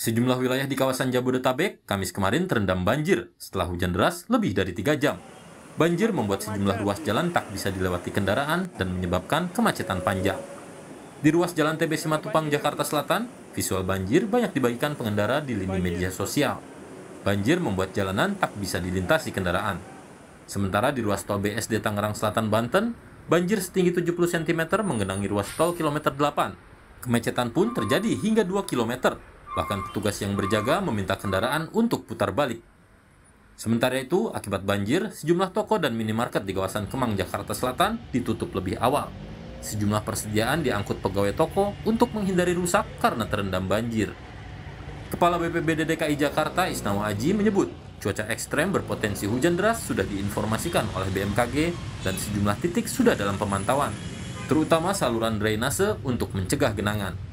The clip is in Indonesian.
Sejumlah wilayah di kawasan Jabodetabek, Kamis kemarin terendam banjir setelah hujan deras lebih dari tiga jam. Banjir membuat sejumlah ruas jalan tak bisa dilewati kendaraan dan menyebabkan kemacetan panjang. Di ruas jalan TB Simatupang, Jakarta Selatan, visual banjir banyak dibagikan pengendara di lini media sosial. Banjir membuat jalanan tak bisa dilintasi kendaraan. Sementara di ruas tol BSD Tangerang Selatan, Banten, banjir setinggi 70 cm menggenangi ruas tol kilometer 8. Kemacetan pun terjadi hingga 2 km Bahkan petugas yang berjaga meminta kendaraan untuk putar balik. Sementara itu, akibat banjir, sejumlah toko dan minimarket di kawasan Kemang, Jakarta Selatan ditutup lebih awal. Sejumlah persediaan diangkut pegawai toko untuk menghindari rusak karena terendam banjir. Kepala BPBD DKI Jakarta Isnawa Aji menyebut, cuaca ekstrem berpotensi hujan deras sudah diinformasikan oleh BMKG dan sejumlah titik sudah dalam pemantauan, terutama saluran drainase untuk mencegah genangan.